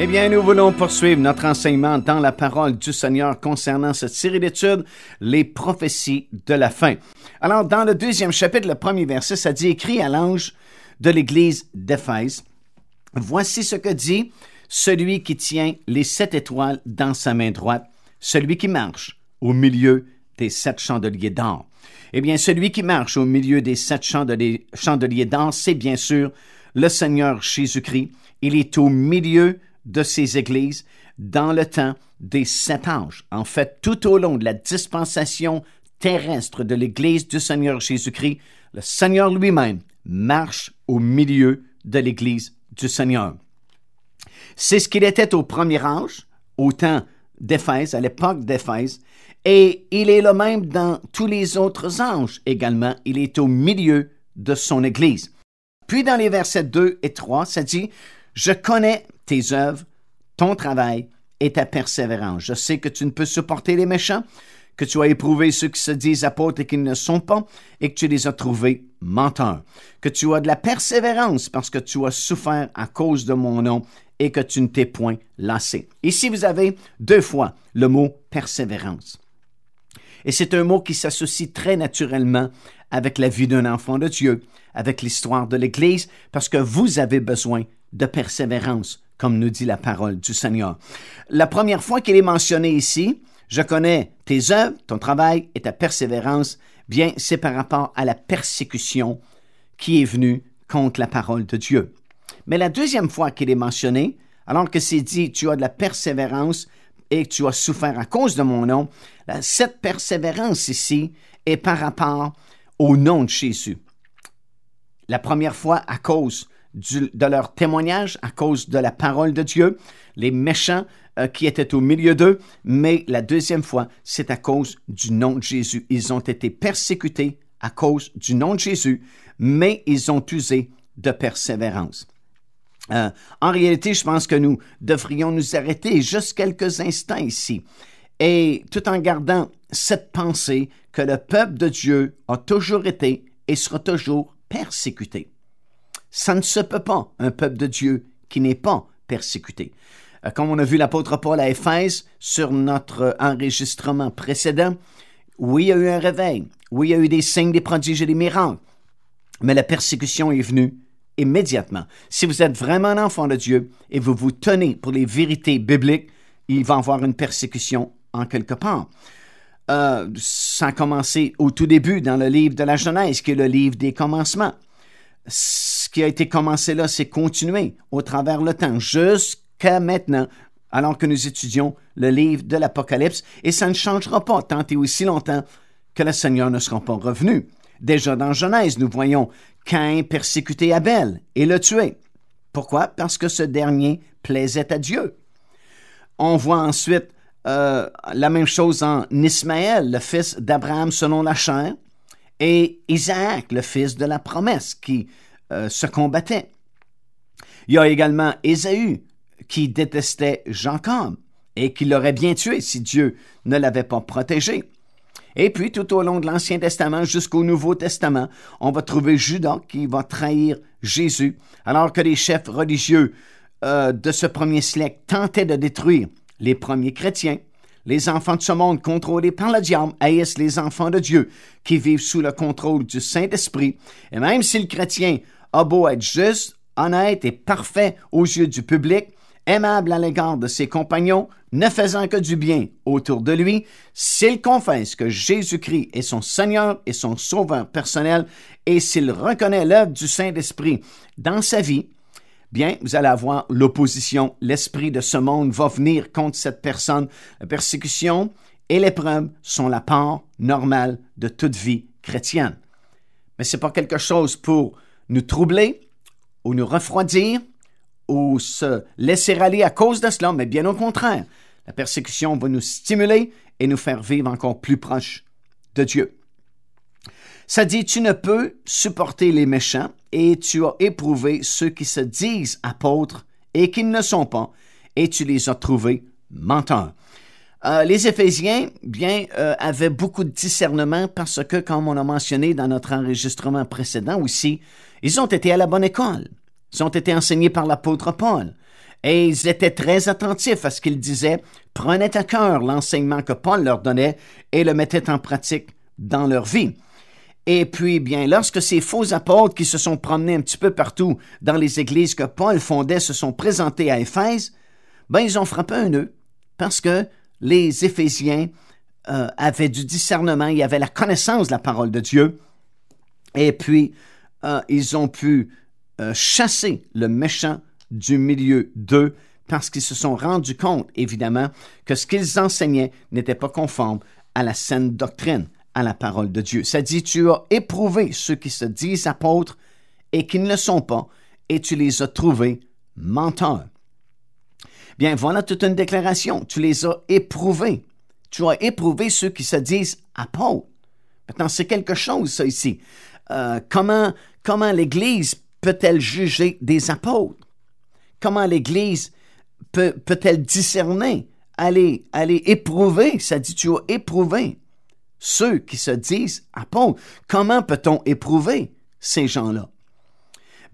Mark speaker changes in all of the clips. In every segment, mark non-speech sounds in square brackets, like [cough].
Speaker 1: Eh bien, nous voulons poursuivre notre enseignement dans la parole du Seigneur concernant cette série d'études, les prophéties de la fin. Alors, dans le deuxième chapitre, le premier verset, ça dit écrit à l'ange de l'église d'Éphèse, voici ce que dit celui qui tient les sept étoiles dans sa main droite, celui qui marche au milieu des sept chandeliers d'or. Eh bien, celui qui marche au milieu des sept chandeliers, d'or, c'est bien sûr le Seigneur Jésus-Christ. Il est au milieu de ces églises dans le temps des sept anges En fait, tout au long de la dispensation terrestre de l'Église du Seigneur Jésus-Christ, le Seigneur lui-même marche au milieu de l'Église du Seigneur. C'est ce qu'il était au premier ange au temps d'Éphèse, à l'époque d'Éphèse, et il est le même dans tous les autres anges également. Il est au milieu de son Église. Puis dans les versets 2 et 3, ça dit, je connais tes œuvres, ton travail et ta persévérance. Je sais que tu ne peux supporter les méchants, que tu as éprouvé ceux qui se disent apôtres et qui ne sont pas, et que tu les as trouvés menteurs, que tu as de la persévérance parce que tu as souffert à cause de mon nom et que tu ne t'es point lassé. Ici, vous avez deux fois le mot persévérance. Et c'est un mot qui s'associe très naturellement avec la vie d'un enfant de Dieu, avec l'histoire de l'Église parce que vous avez besoin de persévérance, comme nous dit la parole du Seigneur. La première fois qu'il est mentionné ici, je connais tes œuvres, ton travail et ta persévérance, bien c'est par rapport à la persécution qui est venue contre la parole de Dieu. Mais la deuxième fois qu'il est mentionné, alors que c'est dit tu as de la persévérance et tu as souffert à cause de mon nom, cette persévérance ici est par rapport au nom de Jésus la première fois à cause de leur témoignage, à cause de la parole de Dieu, les méchants euh, qui étaient au milieu d'eux, mais la deuxième fois, c'est à cause du nom de Jésus. Ils ont été persécutés à cause du nom de Jésus, mais ils ont usé de persévérance. Euh, en réalité, je pense que nous devrions nous arrêter juste quelques instants ici, et tout en gardant cette pensée que le peuple de Dieu a toujours été et sera toujours persécuté Ça ne se peut pas, un peuple de Dieu qui n'est pas persécuté. Euh, comme on a vu l'apôtre Paul à Éphèse sur notre enregistrement précédent, oui, il y a eu un réveil, oui, il y a eu des signes, des prodiges et des miracles, mais la persécution est venue immédiatement. Si vous êtes vraiment un enfant de Dieu et vous vous tenez pour les vérités bibliques, il va y avoir une persécution en quelque part ça a commencé au tout début dans le livre de la Genèse, qui est le livre des commencements. Ce qui a été commencé là, c'est continué au travers le temps, jusqu'à maintenant, alors que nous étudions le livre de l'Apocalypse, et ça ne changera pas tant et aussi longtemps que le Seigneur ne sera pas revenu. Déjà dans Genèse, nous voyons Cain persécuter Abel et le tuer. Pourquoi? Parce que ce dernier plaisait à Dieu. On voit ensuite euh, la même chose en Ismaël, le fils d'Abraham selon la chair, et Isaac, le fils de la promesse, qui euh, se combattait. Il y a également Ésaü, qui détestait Jacob et qui l'aurait bien tué si Dieu ne l'avait pas protégé. Et puis, tout au long de l'Ancien Testament jusqu'au Nouveau Testament, on va trouver Judas qui va trahir Jésus, alors que les chefs religieux euh, de ce premier siècle tentaient de détruire les premiers chrétiens. Les enfants de ce monde contrôlés par le diable haïssent les enfants de Dieu qui vivent sous le contrôle du Saint-Esprit. Et même si le chrétien a beau être juste, honnête et parfait aux yeux du public, aimable à l'égard de ses compagnons, ne faisant que du bien autour de lui, s'il confesse que Jésus-Christ est son Seigneur et son Sauveur personnel, et s'il reconnaît l'œuvre du Saint-Esprit dans sa vie, bien, vous allez avoir l'opposition. L'esprit de ce monde va venir contre cette personne. La persécution et l'épreuve sont la part normale de toute vie chrétienne. Mais ce n'est pas quelque chose pour nous troubler ou nous refroidir ou se laisser aller à cause de cela, mais bien au contraire, la persécution va nous stimuler et nous faire vivre encore plus proche de Dieu. Ça dit, tu ne peux supporter les méchants et tu as éprouvé ceux qui se disent apôtres et qui ne le sont pas, et tu les as trouvés menteurs. Euh, les Éphésiens, bien, euh, avaient beaucoup de discernement parce que, comme on a mentionné dans notre enregistrement précédent aussi, ils ont été à la bonne école. Ils ont été enseignés par l'apôtre Paul. Et ils étaient très attentifs à ce qu'il disait, prenaient à cœur l'enseignement que Paul leur donnait et le mettaient en pratique dans leur vie. Et puis, bien, lorsque ces faux apôtres qui se sont promenés un petit peu partout dans les églises que Paul fondait se sont présentés à Éphèse, ben, ils ont frappé un nœud parce que les Éphésiens euh, avaient du discernement, ils avaient la connaissance de la parole de Dieu. Et puis, euh, ils ont pu euh, chasser le méchant du milieu d'eux parce qu'ils se sont rendus compte, évidemment, que ce qu'ils enseignaient n'était pas conforme à la saine doctrine à la parole de Dieu. Ça dit, tu as éprouvé ceux qui se disent apôtres et qui ne le sont pas, et tu les as trouvés menteurs. Bien, voilà toute une déclaration. Tu les as éprouvés. Tu as éprouvé ceux qui se disent apôtres. Maintenant, c'est quelque chose, ça, ici. Euh, comment comment l'Église peut-elle juger des apôtres? Comment l'Église peut-elle discerner, aller, aller éprouver? Ça dit, tu as éprouvé ceux qui se disent apôtres. Comment peut-on éprouver ces gens-là?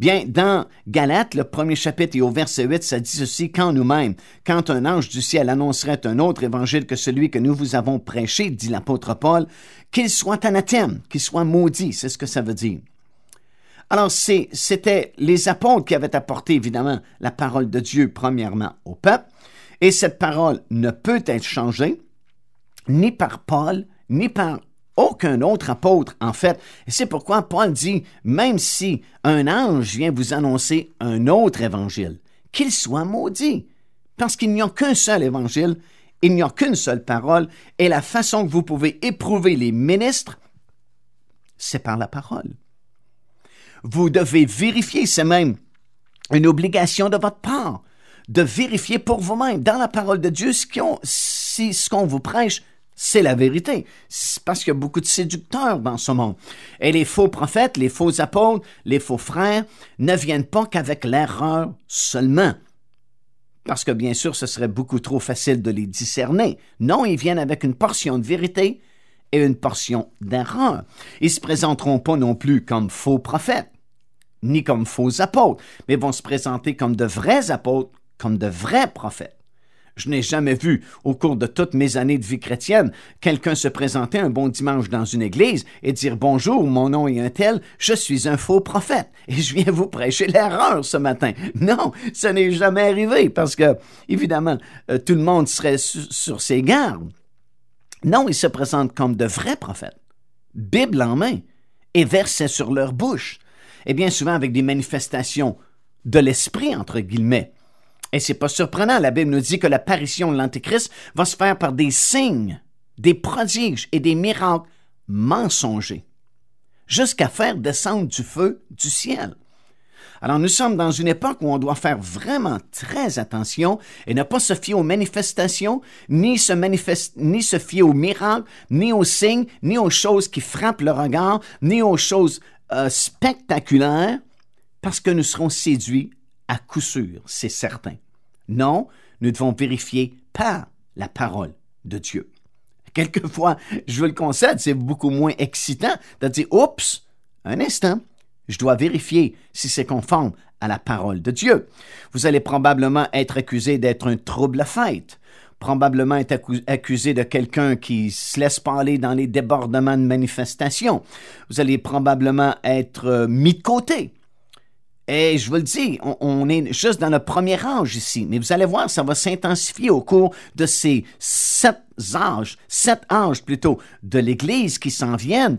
Speaker 1: Bien, dans Galates, le premier chapitre et au verset 8, ça dit ceci, quand nous-mêmes, quand un ange du ciel annoncerait un autre évangile que celui que nous vous avons prêché, dit l'apôtre Paul, qu'il soit anathème, qu'il soit maudit, c'est ce que ça veut dire. Alors, c'était les apôtres qui avaient apporté, évidemment, la parole de Dieu, premièrement, au peuple, et cette parole ne peut être changée, ni par Paul, ni par aucun autre apôtre, en fait. c'est pourquoi Paul dit, même si un ange vient vous annoncer un autre évangile, qu'il soit maudit, parce qu'il n'y a qu'un seul évangile, il n'y a qu'une seule parole, et la façon que vous pouvez éprouver les ministres, c'est par la parole. Vous devez vérifier, c'est même une obligation de votre part, de vérifier pour vous-même dans la parole de Dieu si ce qu'on vous prêche c'est la vérité. parce qu'il y a beaucoup de séducteurs dans ce monde. Et les faux prophètes, les faux apôtres, les faux frères ne viennent pas qu'avec l'erreur seulement. Parce que bien sûr, ce serait beaucoup trop facile de les discerner. Non, ils viennent avec une portion de vérité et une portion d'erreur. Ils se présenteront pas non plus comme faux prophètes, ni comme faux apôtres, mais vont se présenter comme de vrais apôtres, comme de vrais prophètes. Je n'ai jamais vu, au cours de toutes mes années de vie chrétienne, quelqu'un se présenter un bon dimanche dans une église et dire Bonjour, mon nom est un tel, je suis un faux prophète et je viens vous prêcher l'erreur ce matin. Non, ça n'est jamais arrivé parce que, évidemment, euh, tout le monde serait sur ses gardes. Non, ils se présentent comme de vrais prophètes, Bible en main, et versets sur leur bouche, et bien souvent avec des manifestations de l'esprit, entre guillemets, et c'est pas surprenant, la Bible nous dit que l'apparition de l'Antéchrist va se faire par des signes, des prodiges et des miracles mensongers, jusqu'à faire descendre du feu du ciel. Alors nous sommes dans une époque où on doit faire vraiment très attention et ne pas se fier aux manifestations, ni se, fier aux miracles, ni aux signes, ni aux choses qui frappent le regard, ni aux choses euh, spectaculaires, parce que nous serons séduits à coup sûr, c'est certain. Non, nous devons vérifier par la parole de Dieu. Quelquefois, je vous le concède, c'est beaucoup moins excitant de dire Oups, un instant, je dois vérifier si c'est conforme à la parole de Dieu. Vous allez probablement être accusé d'être un trouble fête probablement être accusé de quelqu'un qui se laisse parler dans les débordements de manifestations. Vous allez probablement être euh, mis de côté et eh, je vous le dis, on, est juste dans le premier âge ici, mais vous allez voir, ça va s'intensifier au cours de ces sept âges, sept âges plutôt, de l'Église qui s'en viennent,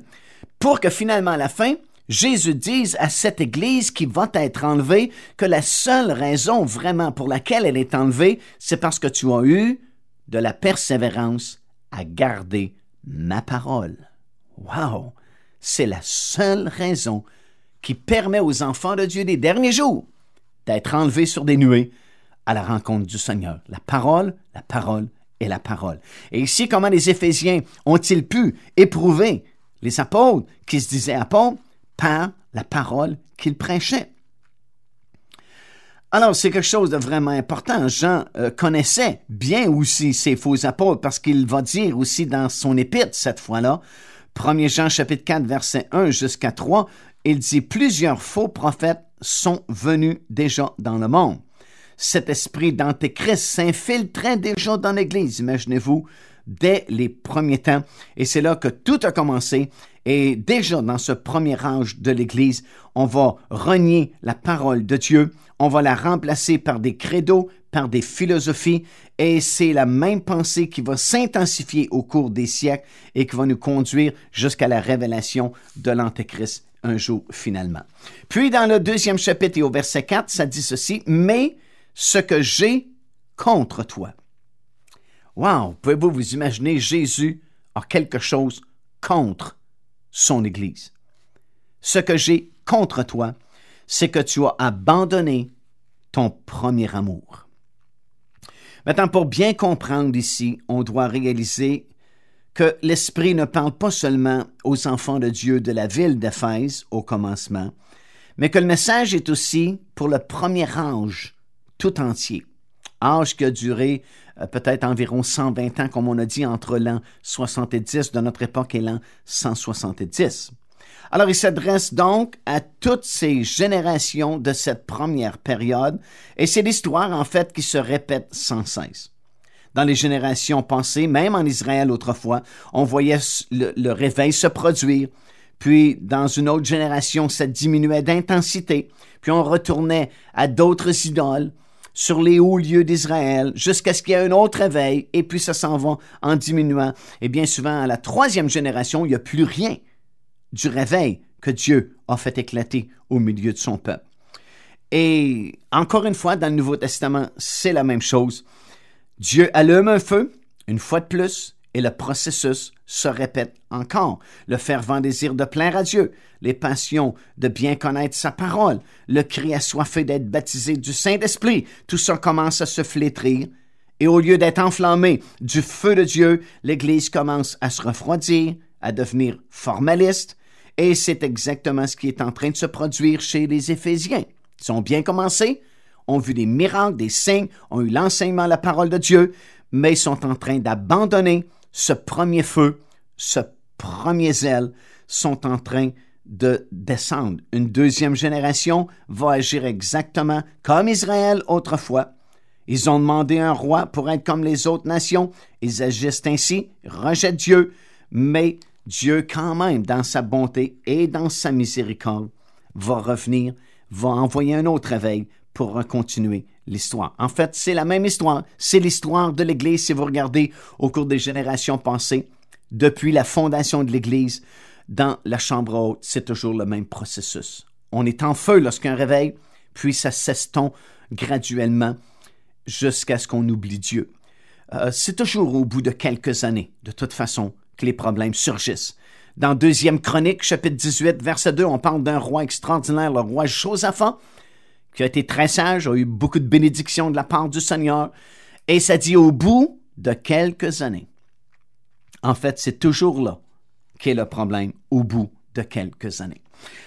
Speaker 1: pour que finalement à la fin, Jésus dise à cette Église qui va être enlevée que la seule raison vraiment pour laquelle elle est enlevée, c'est parce que tu as eu de la persévérance à garder ma parole. Wow! C'est la seule raison qui permet aux enfants de Dieu des derniers jours d'être enlevés sur des nuées à la rencontre du Seigneur. La parole, la parole et la parole. Et ici, comment les Éphésiens ont-ils pu éprouver les apôtres qui se disaient apôtres par la parole qu'ils prêchaient? Alors, c'est quelque chose de vraiment important. Jean euh, connaissait bien aussi ces faux apôtres parce qu'il va dire aussi dans son épître cette fois-là, 1 Jean chapitre 4 verset 1 jusqu'à 3, il dit plusieurs faux prophètes sont venus déjà dans le monde. Cet esprit d'antéchrist s'infiltrait déjà dans l'Église, imaginez-vous, dès les premiers temps. Et c'est là que tout a commencé. Et déjà dans ce premier âge de l'Église, on va renier la parole de Dieu, on va la remplacer par des credos, par des philosophies, et c'est la même pensée qui va s'intensifier au cours des siècles et qui va nous conduire jusqu'à la révélation de l'Antéchrist un jour finalement. Puis dans le deuxième chapitre et au verset 4, ça dit ceci, mais ce que j'ai contre toi. Wow, pouvez-vous vous imaginer Jésus a quelque chose contre son Église. Ce que j'ai contre toi, c'est que tu as abandonné ton premier amour. Maintenant, pour bien comprendre ici, on doit réaliser que l'Esprit ne parle pas seulement aux enfants de Dieu de la ville d'Éphèse au commencement, mais que le message est aussi pour le premier âge tout entier, âge qui a duré euh, peut-être environ 120 ans, comme on a dit, entre l'an 70 de notre époque et l'an 170. Alors il s'adresse donc à toutes ces générations de cette première période, et c'est l'histoire en fait qui se répète sans cesse. Dans les générations passées, même en Israël autrefois, on voyait le, réveil se produire. Puis, dans une autre génération, ça diminuait d'intensité. Puis, on retournait à d'autres idoles sur les hauts lieux d'Israël jusqu'à ce qu'il y ait un autre réveil. Et puis, ça s'en va en diminuant. Et bien souvent, à la troisième génération, il n'y a plus rien du réveil que Dieu a fait éclater au milieu de son peuple. Et encore une fois, dans le Nouveau Testament, c'est la même chose. Dieu allume un feu, une fois de plus, et le processus se répète encore. Le fervent désir de plaire à Dieu, les passions de bien connaître sa parole, le cri assoiffé d'être baptisé du Saint-Esprit, tout ça commence à se flétrir. Et au lieu d'être enflammé du feu de Dieu, l'Église commence à se refroidir, à devenir formaliste, et c'est exactement ce qui est en train de se produire chez les Éphésiens. Ils ont bien commencé, ont vu des miracles, des signes, ont eu l'enseignement, la parole de Dieu, mais sont en train d'abandonner ce premier feu, ce premier zèle, sont en train de descendre. Une deuxième génération va agir exactement comme Israël autrefois. Ils ont demandé un roi pour être comme les autres nations. Ils agissent ainsi, rejettent Dieu, mais Dieu quand même, dans sa bonté et dans sa miséricorde, va revenir, va envoyer un autre réveil, pour continuer l'histoire. En fait, c'est la même histoire. C'est l'histoire de l'Église si vous regardez au cours des générations passées, depuis la fondation de l'Église dans la chambre haute, c'est toujours le même processus. On est en feu lorsqu'un réveil, puis ça cesse-t-on graduellement jusqu'à ce qu'on oublie Dieu. Euh, c'est toujours au bout de quelques années, de toute façon, que les problèmes surgissent. Dans Deuxième Chronique, chapitre 18, verset 2, on parle d'un roi extraordinaire, le roi Josaphat, qui a été très sage, a eu beaucoup de bénédictions de la part du Seigneur. Et ça dit au bout de quelques années. En fait, c'est toujours là qu'est le problème, au bout de quelques années.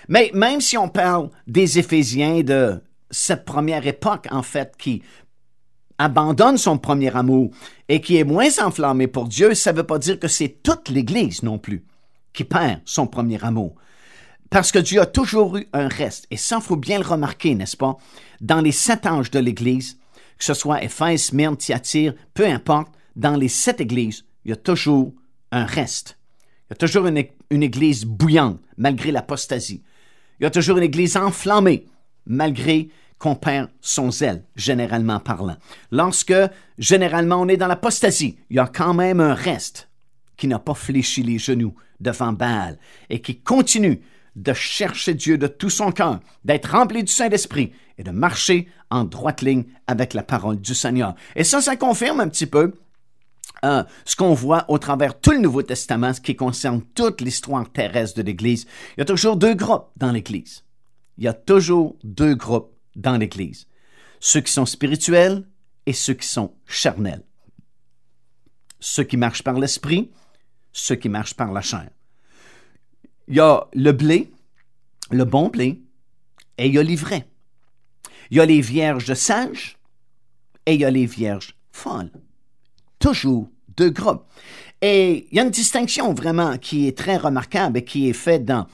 Speaker 1: Mais même si on parle des Éphésiens de cette première époque, en fait, qui abandonne son premier amour et qui est moins enflammé pour Dieu, ça ne veut pas dire que c'est toute l'Église non plus qui perd son premier amour. Parce que Dieu a toujours eu un reste, et ça, il faut bien le remarquer, n'est-ce pas? Dans les sept anges de l'Église, que ce soit Éphèse, Smyrne, Thyatire, peu importe, dans les sept églises, il y a toujours un reste. Il y a toujours une, une église bouillante, malgré l'apostasie. Il y a toujours une église enflammée, malgré qu'on perd son zèle, généralement parlant. Lorsque, généralement, on est dans l'apostasie, il y a quand même un reste qui n'a pas fléchi les genoux devant Baal et qui continue de chercher Dieu de tout son cœur, d'être rempli du Saint-Esprit et de marcher en droite ligne avec la parole du Seigneur. Et ça, ça confirme un petit peu euh, ce qu'on voit au travers tout le Nouveau Testament, ce qui concerne toute l'histoire terrestre de l'Église. Il y a toujours deux groupes dans l'Église. Il y a toujours deux groupes dans l'Église. Ceux qui sont spirituels et ceux qui sont charnels. Ceux qui marchent par l'esprit, ceux qui marchent par la chair. Il y a le blé, le bon blé, et il y a l'ivraie. Il y a les vierges sages et il y a les vierges folles. Toujours deux groupes. Et il y a une distinction vraiment qui est très remarquable et qui est faite dans,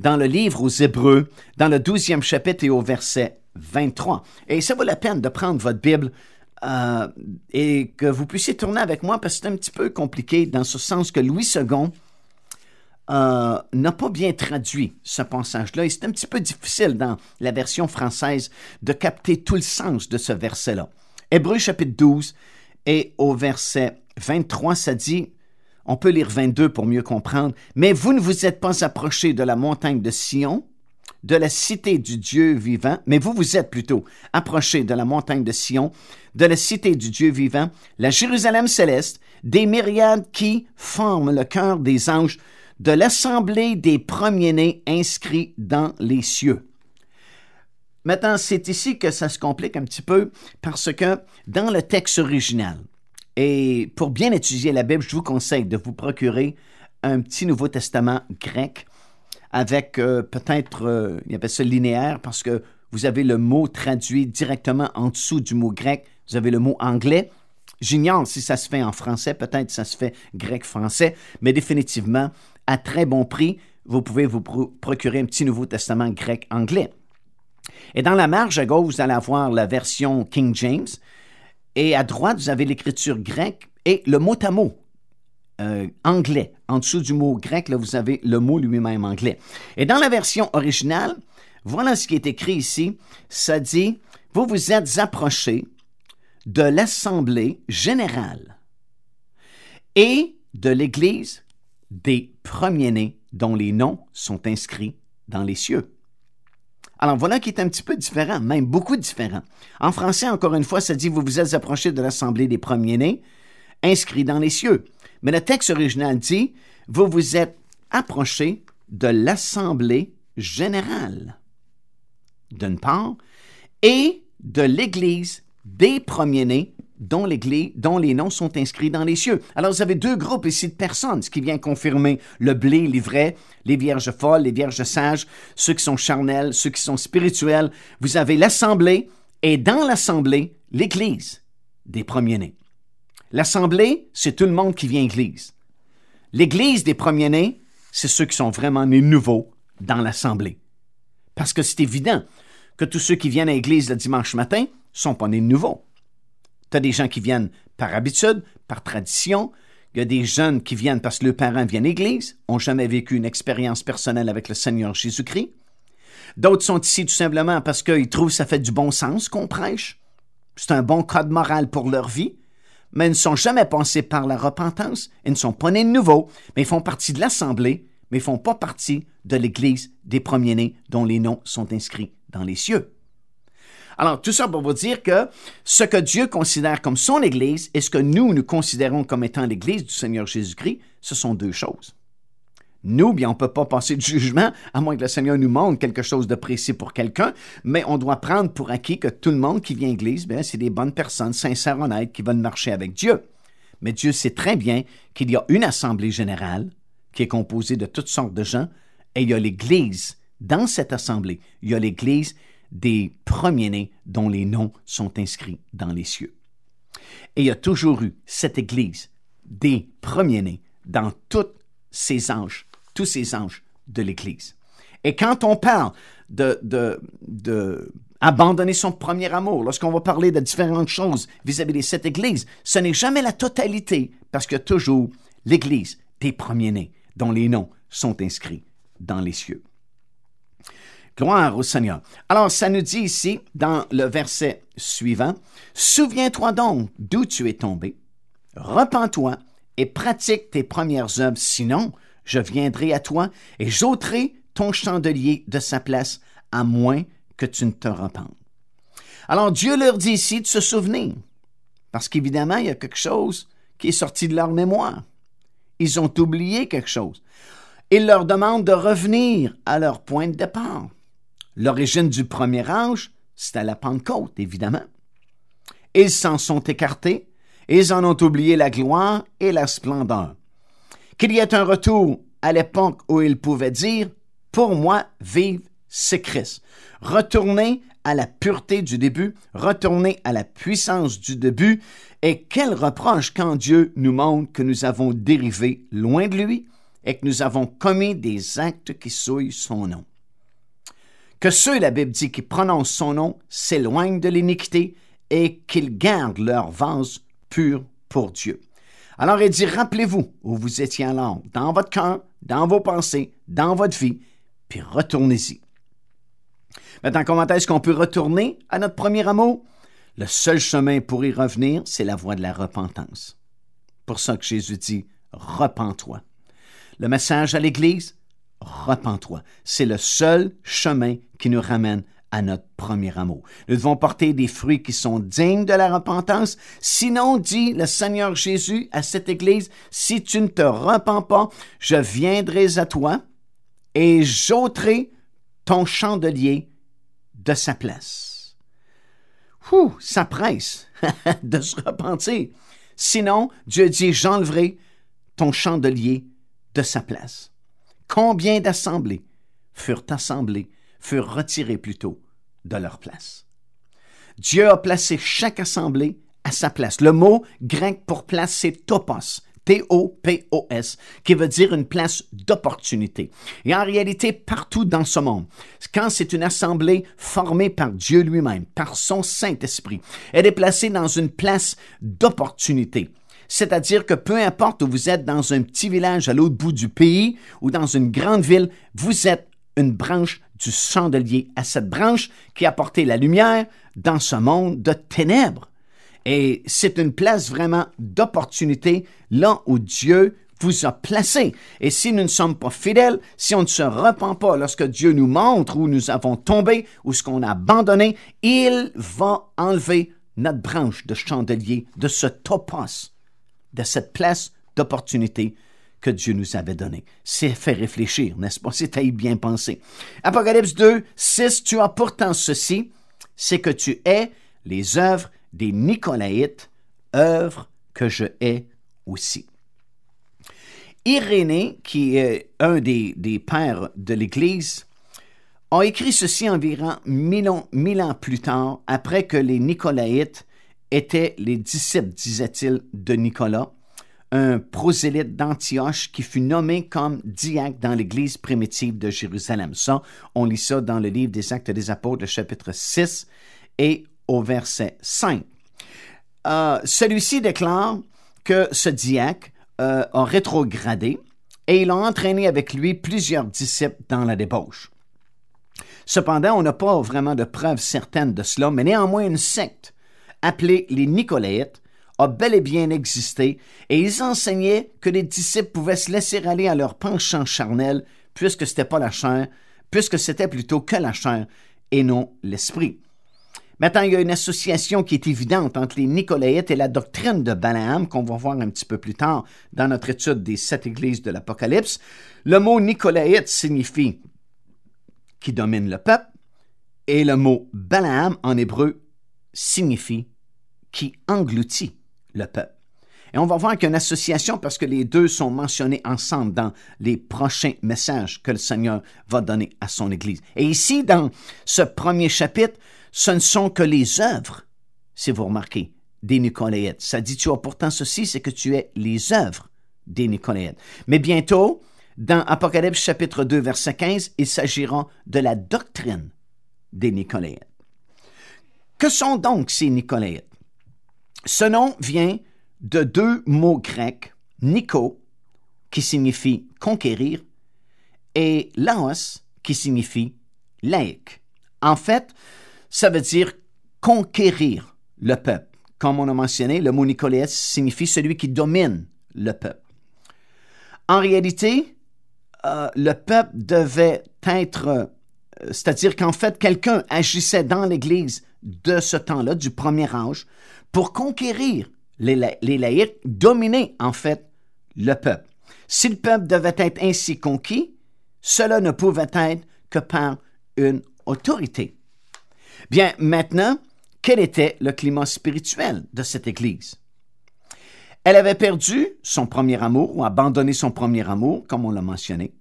Speaker 1: dans le livre aux Hébreux, dans le douzième chapitre et au verset 23. Et ça vaut la peine de prendre votre Bible euh, et que vous puissiez tourner avec moi parce que c'est un petit peu compliqué dans ce sens que Louis II euh, n'a pas bien traduit ce passage-là. Et c'est un petit peu difficile dans la version française de capter tout le sens de ce verset-là. Hébreu chapitre 12 et au verset 23, ça dit, on peut lire 22 pour mieux comprendre, mais vous ne vous êtes pas approché de la montagne de Sion, de la cité du Dieu vivant, mais vous vous êtes plutôt approchés de la montagne de Sion, de la cité du Dieu vivant, la Jérusalem céleste, des myriades qui forment le cœur des anges de l'assemblée des premiers-nés inscrits dans les cieux. Maintenant, c'est ici que ça se complique un petit peu parce que dans le texte original, et pour bien étudier la Bible, je vous conseille de vous procurer un petit Nouveau Testament grec avec euh, peut-être, euh, il pas ça linéaire parce que vous avez le mot traduit directement en dessous du mot grec, vous avez le mot anglais. J'ignore si ça se fait en français, peut-être ça se fait grec-français, mais définitivement, à très bon prix. Vous pouvez vous procurer un petit Nouveau Testament grec anglais. Et dans la marge à gauche, vous allez avoir la version King James. Et à droite, vous avez l'écriture grecque et le mot à mot euh, anglais. En dessous du mot grec, là, vous avez le mot lui-même anglais. Et dans la version originale, voilà ce qui est écrit ici. Ça dit, vous vous êtes approchés de l'Assemblée générale et de l'Église des premiers-nés dont les noms sont inscrits dans les cieux. Alors voilà qui est un petit peu différent, même beaucoup différent. En français, encore une fois, ça dit Vous vous êtes approché de l'Assemblée des premiers-nés, inscrits dans les cieux. Mais le texte original dit Vous vous êtes approché de l'Assemblée générale, d'une part, et de l'Église des premiers-nés dont les dont les noms sont inscrits dans les cieux. Alors, vous avez deux groupes ici de personnes, ce qui vient confirmer le blé, l'ivraie, les vierges folles, les vierges sages, ceux qui sont charnels, ceux qui sont spirituels. Vous avez l'assemblée et dans l'assemblée, l'église des premiers-nés. L'assemblée, c'est tout le monde qui vient à l'église. L'église des premiers-nés, c'est ceux qui sont vraiment nés nouveaux dans l'assemblée. Parce que c'est évident que tous ceux qui viennent à l'église le dimanche matin sont pas nés nouveaux tu as des gens qui viennent par habitude, par tradition. Il y a des jeunes qui viennent parce que leurs parents viennent à l'Église, ont jamais vécu une expérience personnelle avec le Seigneur Jésus-Christ. D'autres sont ici tout simplement parce qu'ils trouvent que ça fait du bon sens qu'on prêche. C'est un bon code moral pour leur vie. Mais ils ne sont jamais passés par la repentance. Ils ne sont pas nés de nouveau. Mais ils font partie de l'Assemblée, mais ils ne font pas partie de l'Église des premiers-nés dont les noms sont inscrits dans les cieux. Alors, tout ça pour vous dire que ce que Dieu considère comme son Église et ce que nous, nous considérons comme étant l'Église du Seigneur Jésus-Christ, ce sont deux choses. Nous, bien, on ne peut pas passer de jugement, à moins que le Seigneur nous montre quelque chose de précis pour quelqu'un, mais on doit prendre pour acquis que tout le monde qui vient à l'Église, bien, c'est des bonnes personnes, sincères, honnêtes, qui veulent marcher avec Dieu. Mais Dieu sait très bien qu'il y a une assemblée générale qui est composée de toutes sortes de gens, et il y a l'Église dans cette assemblée. Il y a l'Église des premiers-nés dont les noms sont inscrits dans les cieux. Et il y a toujours eu cette Église des premiers-nés dans tous ces anges, tous ces anges de l'Église. Et quand on parle de, abandonner son premier amour, lorsqu'on va parler de différentes choses vis-à-vis de cette Église, ce n'est jamais la totalité, parce qu'il y a toujours l'Église des premiers-nés, dont les noms sont inscrits dans les cieux. Gloire au Seigneur. Alors, ça nous dit ici, dans le verset suivant, Souviens-toi donc d'où tu es tombé, repens-toi et pratique tes premières œuvres, sinon je viendrai à toi et j'ôterai ton chandelier de sa place, à moins que tu ne te repentes. Alors Dieu leur dit ici de se souvenir, parce qu'évidemment, il y a quelque chose qui est sorti de leur mémoire. Ils ont oublié quelque chose. Il leur demande de revenir à leur point de départ. L'origine du premier ange, c'est à la Pentecôte, évidemment. Ils s'en sont écartés, ils en ont oublié la gloire et la splendeur. Qu'il y ait un retour à l'époque où ils pouvaient dire Pour moi, vive, c'est Christ. Retourner à la pureté du début, retourner à la puissance du début, et quel reproche quand Dieu nous montre que nous avons dérivé loin de lui et que nous avons commis des actes qui souillent son nom que ceux, la Bible dit, qui prononcent son nom s'éloignent de l'iniquité et qu'ils gardent leur vase pur pour Dieu. Alors il dit, rappelez-vous où vous étiez alors, dans votre cœur, dans vos pensées, dans votre vie, puis retournez-y. Maintenant, comment est-ce qu'on peut retourner à notre premier amour? Le seul chemin pour y revenir, c'est la voie de la repentance. Pour ça que Jésus dit, repens-toi. Le message à l'Église, repens-toi. C'est le seul chemin qui nous ramène à notre premier amour. Nous devons porter des fruits qui sont dignes de la repentance. Sinon, dit le Seigneur Jésus à cette Église, si tu ne te repens pas, je viendrai à toi et j'ôterai ton chandelier de sa place. Ouh, ça presse [laughs] de se repentir. Sinon, Dieu dit, j'enleverai ton chandelier de sa place. Combien d'assemblées furent assemblées, furent retirées plutôt de leur place. Dieu a placé chaque assemblée à sa place. Le mot grec pour place, c'est topos. T-O-P-O-S, qui veut dire une place d'opportunité. Et en réalité, partout dans ce monde, quand c'est une assemblée formée par Dieu lui-même, par son Saint-Esprit, elle est placée dans une place d'opportunité c'est-à-dire que peu importe où vous êtes, dans un petit village à l'autre bout du pays ou dans une grande ville, vous êtes une branche du chandelier, à cette branche qui a porté la lumière dans ce monde de ténèbres. Et c'est une place vraiment d'opportunité, là où Dieu vous a placé. Et si nous ne sommes pas fidèles, si on ne se repent pas lorsque Dieu nous montre où nous avons tombé ou ce qu'on a abandonné, il va enlever notre branche de chandelier de ce topos de cette place d'opportunité que Dieu nous avait donnée. C'est fait réfléchir, n'est-ce pas? [laughs] C'est à y bien penser. Apocalypse 2, 6, tu as pourtant ceci, c'est que tu es les œuvres des Nicolaïtes, œuvres que je hais aussi. Irénée, qui est un des, pères de l'Église, a écrit ceci environ mille ans, mille ans plus tard, après que les Nicolaïtes étaient les disciples, disait-il, de Nicolas, un prosélyte d'Antioche qui fut nommé comme diacre dans l'Église primitive de Jérusalem. Ça, on lit ça dans le livre des Actes des Apôtres, le chapitre 6 et au verset 5. Euh, celui-ci déclare que ce diacre euh, a rétrogradé et il a entraîné avec lui plusieurs disciples dans la débauche. Cependant, on n'a pas vraiment de preuves certaines de cela, mais néanmoins une secte appelés les Nicolaïtes, a bel et bien existé et ils enseignaient que les disciples pouvaient se laisser aller à leur penchant charnel puisque c'était pas la chair, puisque c'était plutôt que la chair et non l'esprit. Maintenant, il y a une association qui est évidente entre les Nicolaites et la doctrine de Balaam, qu'on va voir un petit peu plus tard dans notre étude des sept églises de l'Apocalypse. Le mot Nicolaïte signifie qui domine le peuple, et le mot Balaam en hébreu signifie qui engloutit le peuple. Et on va voir qu'une association parce que les deux sont mentionnés ensemble dans les prochains messages que le Seigneur va donner à son Église. Et ici, dans ce premier chapitre, ce ne sont que les œuvres, si vous remarquez, des Nicolaites. Ça dit, tu as pourtant ceci, c'est que tu es les œuvres des Nicolaïdes. Mais bientôt, dans Apocalypse chapitre 2, verset 15, il s'agira de la doctrine des Nicolaites. Que sont donc ces Nicolaïtes? Ce nom vient de deux mots grecs, niko » qui signifie conquérir, et Laos, qui signifie laïque. En fait, ça veut dire conquérir le peuple. Comme on a mentionné, le mot signifie celui qui domine le peuple. En réalité, euh, le peuple devait être, euh, c'est-à-dire qu'en fait, quelqu'un agissait dans l'Église de ce temps-là, du premier âge, pour conquérir les, laïcs, dominer en fait le peuple. Si le peuple devait être ainsi conquis, cela ne pouvait être que par une autorité. Bien, maintenant, quel était le climat spirituel de cette Église? Elle avait perdu son premier amour ou abandonné son premier amour, comme on l'a mentionné.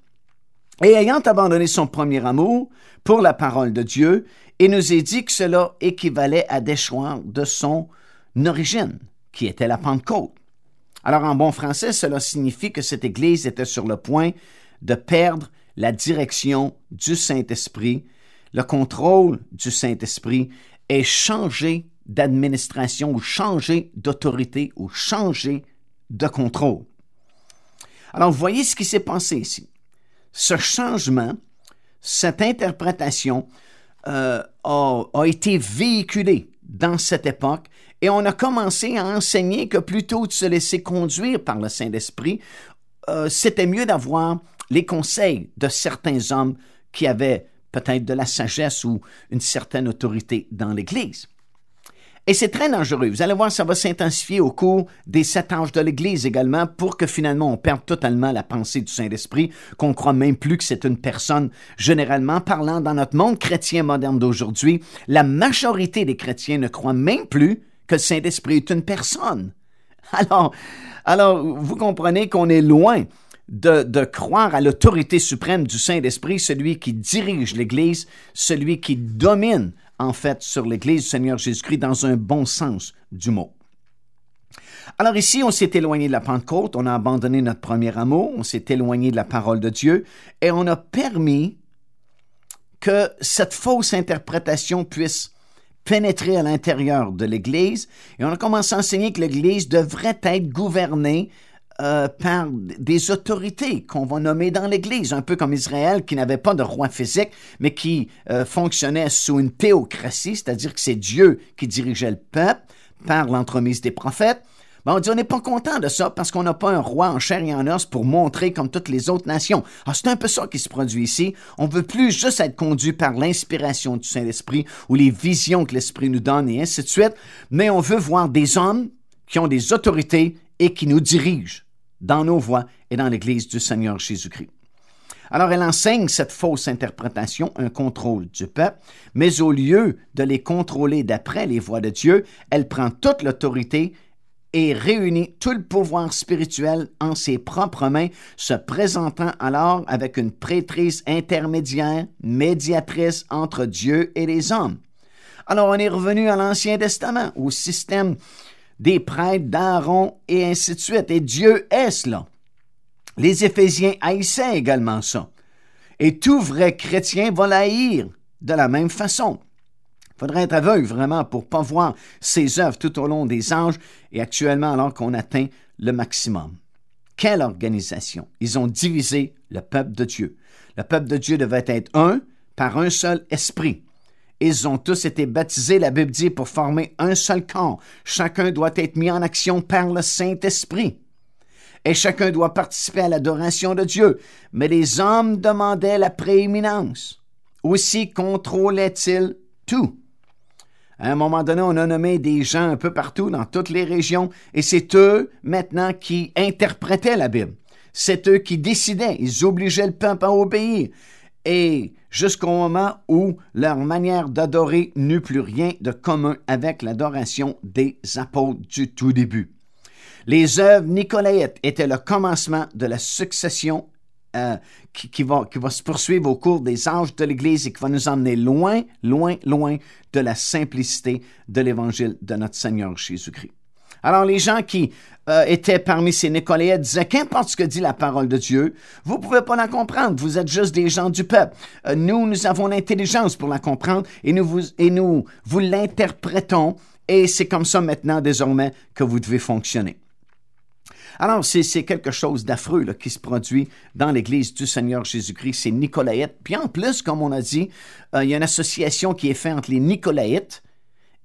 Speaker 1: Et ayant abandonné son premier amour pour la parole de Dieu, il nous est dit que cela équivalait à déchoir de son qui était la Pentecôte. Alors en bon français, cela signifie que cette Église était sur le point de perdre la direction du Saint-Esprit, le contrôle du Saint-Esprit et changer d'administration ou changer d'autorité ou changer de contrôle. Alors voyez ce qui s'est passé ici. Ce changement, cette interprétation euh, a, a été véhiculée dans cette époque et on a commencé à enseigner que plutôt de se laisser conduire par le Saint-Esprit, euh, c'était mieux d'avoir les conseils de certains hommes qui avaient peut-être de la sagesse ou une certaine autorité dans l'Église. Et c'est très dangereux. Vous allez voir, ça va s'intensifier au cours des sept anges de l'Église également pour que finalement on perde totalement la pensée du Saint-Esprit, qu'on croit même plus que c'est une personne. Généralement parlant, dans notre monde chrétien moderne d'aujourd'hui, la majorité des chrétiens ne croient même plus que le Saint-Esprit est une personne. Alors, alors vous comprenez qu'on est loin de, de, croire à l'autorité suprême du Saint-Esprit, celui qui dirige l'Église, celui qui domine en fait sur l'Église du Seigneur Jésus-Christ dans un bon sens du mot. Alors ici, on s'est éloigné de la Pentecôte, on a abandonné notre premier amour, on s'est éloigné de la parole de Dieu et on a permis que cette fausse interprétation puisse pénétrer à l'intérieur de l'Église et on a commencé à enseigner que l'Église devrait être gouvernée euh, par des autorités qu'on va nommer dans l'Église, un peu comme Israël qui n'avait pas de roi physique, mais qui euh, fonctionnait sous une théocratie, c'est-à-dire que c'est Dieu qui dirigeait le peuple par l'entremise des prophètes. Ben, on dit, on n'est pas content de ça parce qu'on n'a pas un roi en chair et en os pour montrer comme toutes les autres nations. Ah, c'est un peu ça qui se produit ici. On veut plus juste être conduit par l'inspiration du Saint-Esprit ou les visions que l'Esprit nous donne et ainsi de suite, mais on veut voir des hommes qui ont des autorités et qui nous dirigent dans nos voies et dans l'Église du Seigneur Jésus-Christ. Alors elle enseigne cette fausse interprétation, un contrôle du peuple, mais au lieu de les contrôler d'après les voies de Dieu, elle prend toute l'autorité et réunit tout le pouvoir spirituel en ses propres mains, se présentant alors avec une prêtrise intermédiaire, médiatrice entre Dieu et les hommes. Alors on est revenu à l'Ancien Testament, au système des prêtres d'Aaron et ainsi de suite. Et Dieu est cela. Les Éphésiens haïssaient également ça. Et tout vrai chrétien va l'haïr de la même façon faudrait être aveugle vraiment pour pas voir ces œuvres tout au long des anges et actuellement alors qu'on atteint le maximum. Quelle organisation! Ils ont divisé le peuple de Dieu. Le peuple de Dieu devait être un par un seul esprit. Ils ont tous été baptisés, la Bible dit, pour former un seul corps. Chacun doit être mis en action par le Saint-Esprit. Et chacun doit participer à l'adoration de Dieu. Mais les hommes demandaient la prééminence. Aussi contrôlaient-ils tout. À un moment donné, on a nommé des gens un peu partout dans toutes les régions et c'est eux maintenant qui interprétaient la Bible. C'est eux qui décidaient. Ils obligeaient le peuple à obéir. Et jusqu'au moment où leur manière d'adorer n'eut plus rien de commun avec l'adoration des apôtres du tout début. Les œuvres nicolaites étaient le commencement de la succession euh, qui, va, qui va se poursuivre au cours des âges de l'Église et qui va nous emmener loin, loin, loin de la simplicité de l'Évangile de notre Seigneur Jésus-Christ. Alors les gens qui euh, étaient parmi ces Nicoléens disaient, qu'importe ce que dit la parole de Dieu, vous ne pouvez pas la comprendre, vous êtes juste des gens du peuple. Euh, nous, nous avons l'intelligence pour la comprendre et nous vous, et nous, vous l'interprétons et c'est comme ça maintenant désormais que vous devez fonctionner. Alors, c'est quelque chose d'affreux qui se produit dans l'Église du Seigneur Jésus-Christ. C'est Nicolaïte. Puis en plus, comme on a dit, euh, il y a une association qui est faite entre les Nicolaïtes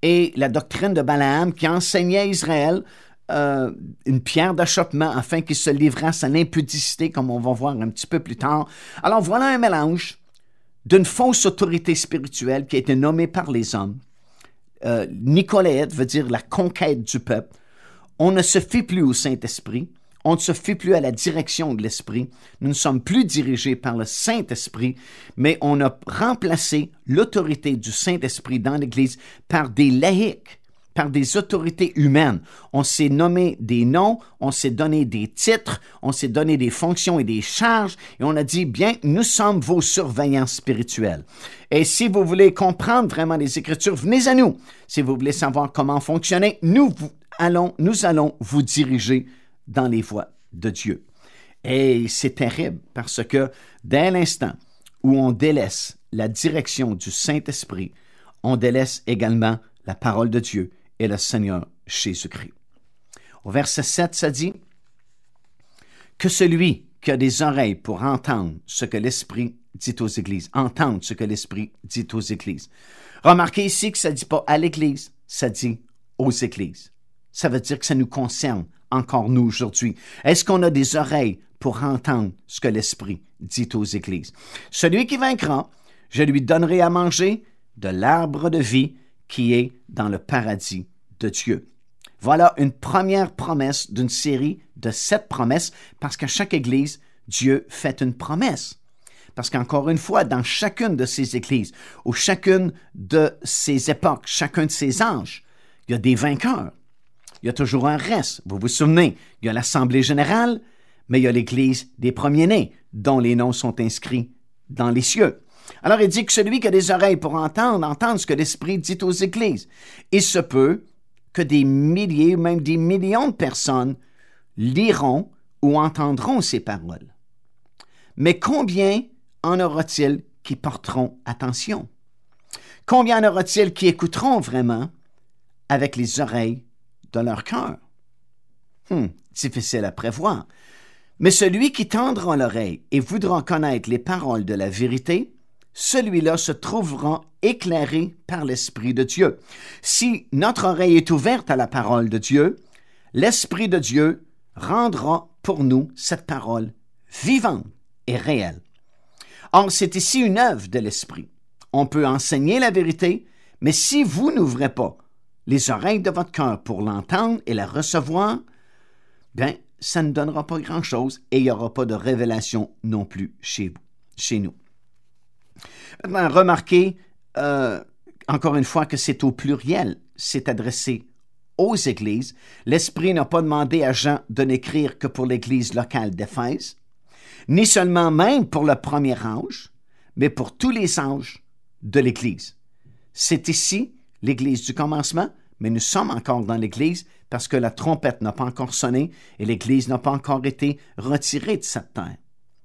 Speaker 1: et la doctrine de Balaam qui enseignait à Israël euh, une pierre d'achoppement afin qu'il se livrasse à l'impudicité, comme on va voir un petit peu plus tard. Alors voilà un mélange d'une fausse autorité spirituelle qui a été nommée par les hommes. Euh, Nicolaïte veut dire la conquête du peuple on ne se fie plus au Saint-Esprit, on ne se fie plus à la direction de l'Esprit, nous ne sommes plus dirigés par le Saint-Esprit, mais on a remplacé l'autorité du Saint-Esprit dans l'Église par des laïcs, par des autorités humaines. On s'est nommé des noms, on s'est donné des titres, on s'est donné des fonctions et des charges, et on a dit, bien, nous sommes vos surveillants spirituels. Et si vous voulez comprendre vraiment les Écritures, venez à nous. Si vous voulez savoir comment fonctionner, nous, vous nous allons vous diriger dans les voies de Dieu. Et c'est terrible parce que dès l'instant où on délaisse la direction du Saint-Esprit, on délaisse également la parole de Dieu et le Seigneur Jésus-Christ. Au verset 7, ça dit Que celui qui a des oreilles pour entendre ce que l'Esprit dit aux églises, entende ce que l'Esprit dit aux églises. Remarquez ici que ça ne dit pas à l'église, ça dit aux églises ça veut dire que ça nous concerne encore nous aujourd'hui. Est-ce qu'on a des oreilles pour entendre ce que l'Esprit dit aux Églises? Celui qui vaincra, je lui donnerai à manger de l'arbre de vie qui est dans le paradis de Dieu. Voilà une première promesse d'une série de sept promesses, parce qu'à chaque Église, Dieu fait une promesse. Parce qu'encore une fois, dans chacune de ces églises, ou chacune de ces époques, chacun de ces anges, il y a des vainqueurs il y a toujours un reste. Vous vous souvenez, il y a l'Assemblée générale, mais il y a l'Église des premiers-nés, dont les noms sont inscrits dans les cieux. Alors il dit que celui qui a des oreilles pour entendre, entend ce que l'Esprit dit aux Églises. Il se peut que des milliers, ou même des millions de personnes liront ou entendront ces paroles. Mais combien en aura-t-il qui porteront attention? Combien en aura-t-il qui écouteront vraiment avec les oreilles dans leur cœur. Hum, difficile à prévoir. Mais celui qui tendra l'oreille et voudra connaître les paroles de la vérité, celui-là se trouvera éclairé par l'Esprit de Dieu. Si notre oreille est ouverte à la parole de Dieu, l'Esprit de Dieu rendra pour nous cette parole vivante et réelle. Or, c'est ici une œuvre de l'Esprit. On peut enseigner la vérité, mais si vous n'ouvrez pas les oreilles de votre cœur pour l'entendre et la recevoir, bien, ça ne donnera pas grand-chose et il n'y aura pas de révélation non plus chez vous, chez nous. remarquez euh, encore une fois que c'est au pluriel, c'est adressé aux églises. L'Esprit n'a pas demandé à Jean de n'écrire que pour l'église locale d'Éphèse, ni seulement même pour le premier ange, mais pour tous les anges de l'Église. C'est ici l'Église du commencement, mais nous sommes encore dans l'Église parce que la trompette n'a pas encore sonné et l'Église n'a pas encore été retirée de cette terre.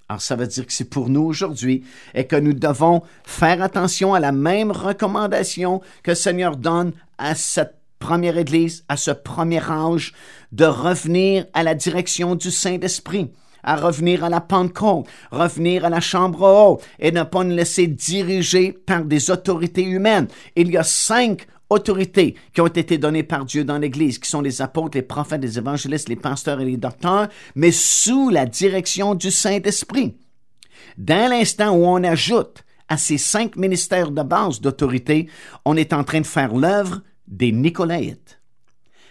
Speaker 1: Alors ça veut dire que c'est pour nous aujourd'hui et que nous devons faire attention à la même recommandation que le Seigneur donne à cette première Église, à ce premier âge, de revenir à la direction du Saint-Esprit à revenir à la Pentecôte, revenir à la chambre haute et ne pas nous laisser diriger par des autorités humaines. Il y a cinq autorités qui ont été données par Dieu dans l'Église, qui sont les apôtres, les prophètes, les évangélistes, les pasteurs et les docteurs, mais sous la direction du Saint-Esprit. Dans l'instant où on ajoute à ces cinq ministères de base d'autorité, on est en train de faire l'œuvre des Nicolaïtes.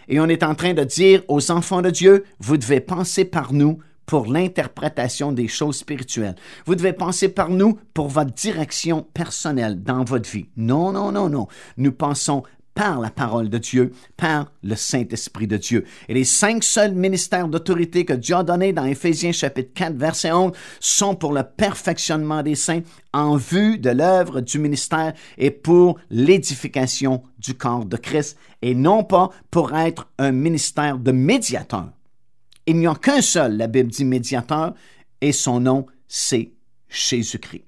Speaker 1: Et on est en train de dire aux enfants de Dieu, vous devez penser par nous pour l'interprétation des choses spirituelles. Vous devez penser par nous pour votre direction personnelle dans votre vie. Non, non, non, non. Nous pensons par la parole de Dieu, par le Saint-Esprit de Dieu. Et les cinq seuls ministères d'autorité que Dieu a donnés dans Éphésiens chapitre 4, verset 11, sont pour le perfectionnement des saints en vue de l'œuvre du ministère et pour l'édification du corps de Christ, et non pas pour être un ministère de médiateur il n'y a qu'un seul, la Bible dit, médiateur, et son nom, c'est Jésus-Christ.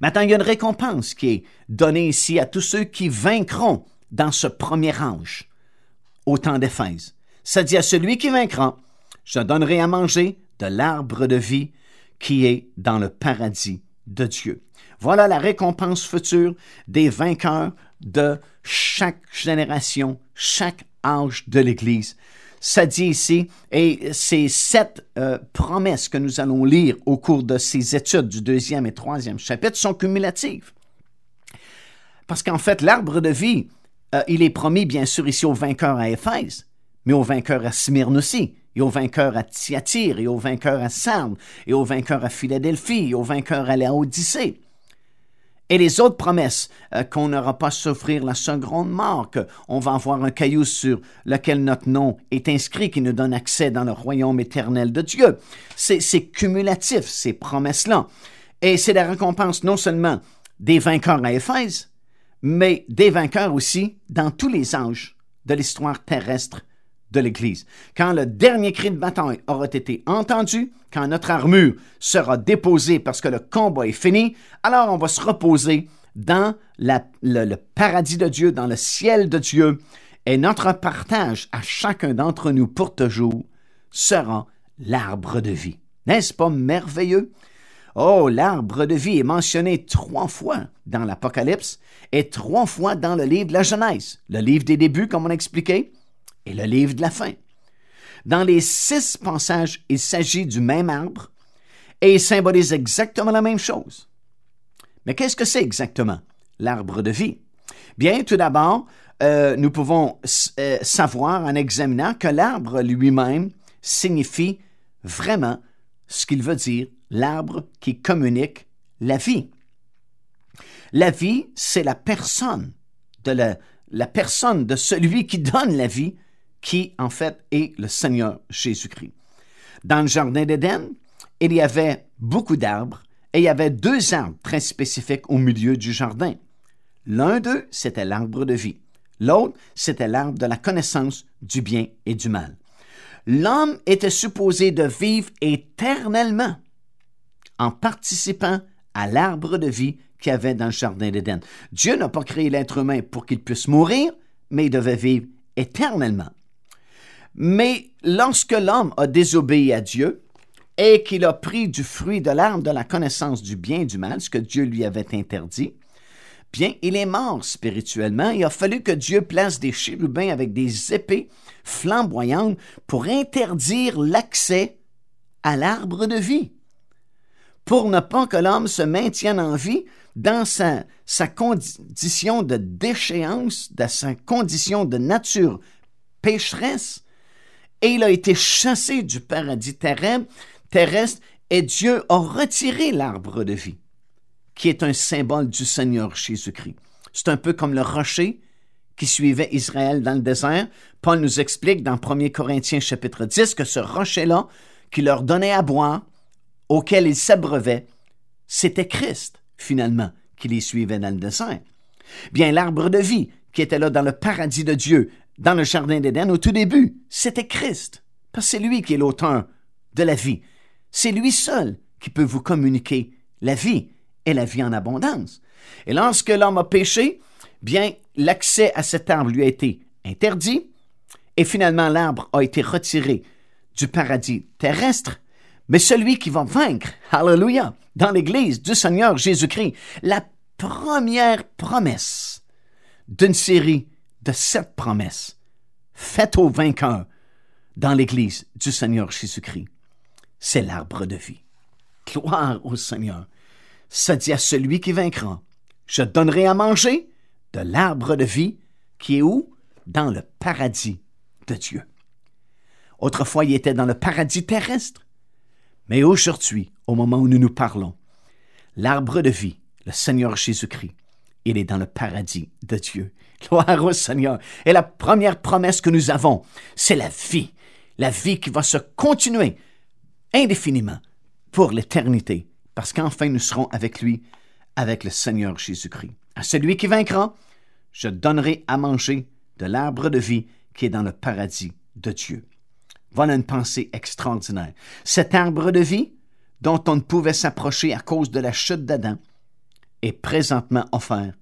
Speaker 1: Maintenant, il y a une récompense qui est donnée ici à tous ceux qui vaincront dans ce premier ange au temps d'Éphèse. Ça dit à celui qui vaincra, je donnerai à manger de l'arbre de vie qui est dans le paradis de Dieu. Voilà la récompense future des vainqueurs de chaque génération, chaque âge de l'Église ça dit ici, et ces sept euh, promesses que nous allons lire au cours de ces études du deuxième et troisième chapitre sont cumulatives. Parce qu'en fait, l'arbre de vie, euh, il est promis bien sûr ici aux vainqueurs à Éphèse, mais aux vainqueurs à Smyrne aussi, et aux vainqueurs à Thyatire, et aux vainqueurs à Sardes, et aux vainqueurs à Philadelphie, et aux vainqueurs à Laodicée et les autres promesses euh, qu'on n'aura pas à souffrir la seconde marque, on va avoir un caillou sur lequel notre nom est inscrit qui nous donne accès dans le royaume éternel de Dieu. C'est cumulatif, ces promesses-là. Et c'est la récompense non seulement des vainqueurs à Éphèse, mais des vainqueurs aussi dans tous les anges de l'histoire terrestre l'Église. Quand le dernier cri de bataille aura été entendu, quand notre armure sera déposée parce que le combat est fini, alors on va se reposer dans le, paradis de Dieu, dans le ciel de Dieu, et notre partage à chacun d'entre nous pour toujours sera l'arbre de vie. N'est-ce pas merveilleux? Oh, l'arbre de vie est mentionné trois fois dans l'Apocalypse et trois fois dans le livre de la Genèse, le livre des débuts, comme on expliquait et le livre de la fin. Dans les six passages, il s'agit du même arbre et il symbolise exactement la même chose. Mais qu'est-ce que c'est exactement l'arbre de vie? Bien, tout d'abord, euh, nous pouvons euh, savoir en examinant que l'arbre lui-même signifie vraiment ce qu'il veut dire, l'arbre qui communique la vie. La vie, c'est la personne de la personne de celui qui donne la vie qui en fait est le Seigneur Jésus-Christ. Dans le Jardin d'Éden, il y avait beaucoup d'arbres et il y avait deux arbres très spécifiques au milieu du jardin. L'un d'eux, c'était l'arbre de vie. L'autre, c'était l'arbre de la connaissance du bien et du mal. L'homme était supposé de vivre éternellement en participant à l'arbre de vie qu'il y avait dans le Jardin d'Éden. Dieu n'a pas créé l'être humain pour qu'il puisse mourir, mais il devait vivre éternellement. Mais lorsque l'homme a désobéi à Dieu et qu'il a pris du fruit de l'arbre de la connaissance du bien et du mal, ce que Dieu lui avait interdit, bien, il est mort spirituellement. Il a fallu que Dieu place des chérubins avec des épées flamboyantes pour interdire l'accès à l'arbre de vie, pour ne pas que l'homme se maintienne en vie dans sa, condition de déchéance, dans sa condition de nature pécheresse et il a été chassé du paradis terrestre et Dieu a retiré l'arbre de vie, qui est un symbole du Seigneur Jésus-Christ. C'est un peu comme le rocher qui suivait Israël dans le désert. Paul nous explique dans 1 Corinthiens chapitre 10 que ce rocher-là, qui leur donnait à boire, auquel ils s'abreuvaient, c'était Christ, finalement, qui les suivait dans le désert. Bien, l'arbre de vie, qui était là dans le paradis de Dieu, dans le Jardin d'Éden, au tout début, c'était Christ, parce que c'est lui qui est l'auteur de la vie. C'est lui seul qui peut vous communiquer la vie et la vie en abondance. Et lorsque l'homme a péché, bien, l'accès à cet arbre lui a été interdit, et finalement l'arbre a été retiré du paradis terrestre, mais celui qui va vaincre, hallelujah, dans l'Église du Seigneur Jésus-Christ, la première promesse d'une série de cette promesse faite aux vainqueurs dans l'Église du Seigneur Jésus-Christ. C'est l'arbre de vie. Gloire au Seigneur. Ça dit à celui qui vaincra, je donnerai à manger de l'arbre de vie qui est où? Dans le paradis de Dieu. Autrefois, il était dans le paradis terrestre. Mais aujourd'hui, au moment où nous nous parlons, l'arbre de vie, le Seigneur Jésus-Christ, il est dans le paradis de Dieu. Gloire au Seigneur. Et la première promesse que nous avons, c'est la vie. La vie qui va se continuer indéfiniment pour l'éternité, parce qu'enfin nous serons avec lui, avec le Seigneur Jésus-Christ. À celui qui vaincra, je donnerai à manger de l'arbre de vie qui est dans le paradis de Dieu. Voilà une pensée extraordinaire. Cet arbre de vie, dont on ne pouvait s'approcher à cause de la chute d'Adam, est présentement offert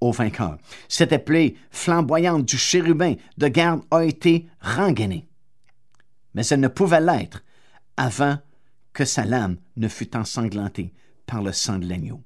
Speaker 1: au vainqueur. Cette plaie flamboyante du chérubin de garde a été rengainée. Mais elle ne pouvait l'être avant que sa lame ne fût ensanglantée par le sang de l'agneau.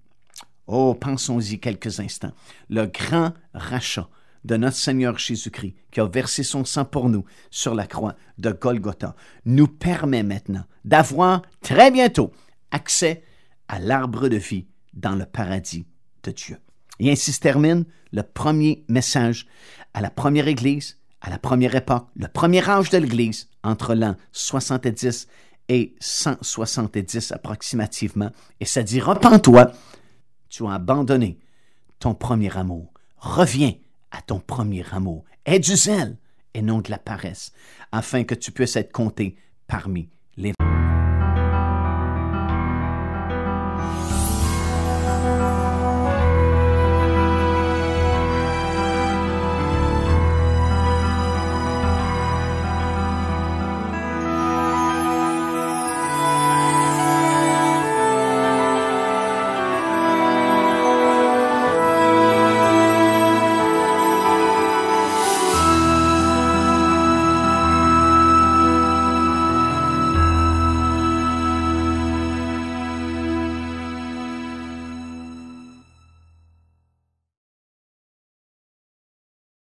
Speaker 1: Oh, pensons-y quelques instants. Le grand rachat de notre Seigneur Jésus-Christ, qui a versé son sang pour nous sur la croix de Golgotha, nous permet maintenant d'avoir très bientôt accès à l'arbre de vie dans le paradis de Dieu. Et ainsi se termine le premier message à la première Église, à la première époque, le premier âge de l'Église, entre l'an 70 et 170 approximativement, et ça dit, « toi tu as abandonné ton premier amour. Reviens à ton premier amour. Aie du zèle et non de la paresse, afin que tu puisses être compté parmi